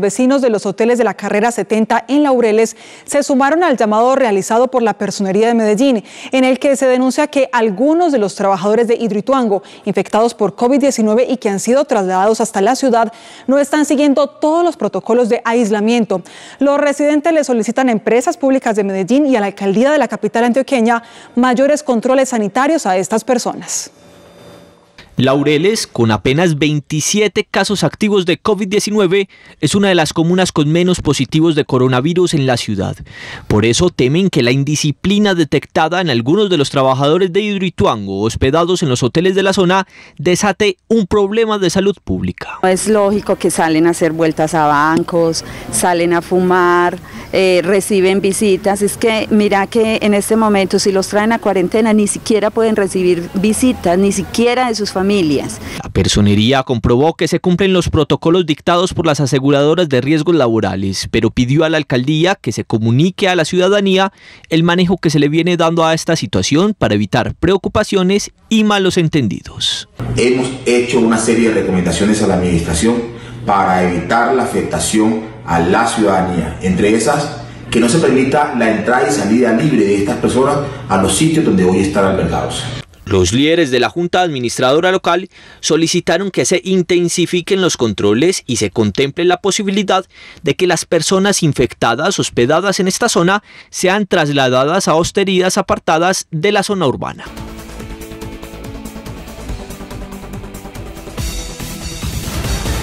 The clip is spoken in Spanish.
Vecinos de los hoteles de la carrera 70 en Laureles se sumaron al llamado realizado por la Personería de Medellín, en el que se denuncia que algunos de los trabajadores de Hidroituango infectados por COVID-19 y que han sido trasladados hasta la ciudad no están siguiendo todos los protocolos de aislamiento. Los residentes le solicitan a empresas públicas de Medellín y a la alcaldía de la capital antioqueña mayores controles sanitarios a estas personas. Laureles, con apenas 27 casos activos de COVID-19, es una de las comunas con menos positivos de coronavirus en la ciudad. Por eso temen que la indisciplina detectada en algunos de los trabajadores de Hidroituango hospedados en los hoteles de la zona desate un problema de salud pública. Es lógico que salen a hacer vueltas a bancos, salen a fumar, eh, reciben visitas. Es que mira que en este momento si los traen a cuarentena ni siquiera pueden recibir visitas, ni siquiera de sus familiares la personería comprobó que se cumplen los protocolos dictados por las aseguradoras de riesgos laborales, pero pidió a la alcaldía que se comunique a la ciudadanía el manejo que se le viene dando a esta situación para evitar preocupaciones y malos entendidos. Hemos hecho una serie de recomendaciones a la administración para evitar la afectación a la ciudadanía. Entre esas, que no se permita la entrada y salida libre de estas personas a los sitios donde hoy están albergados. Los líderes de la Junta Administradora Local solicitaron que se intensifiquen los controles y se contemple la posibilidad de que las personas infectadas hospedadas en esta zona sean trasladadas a hosterías apartadas de la zona urbana.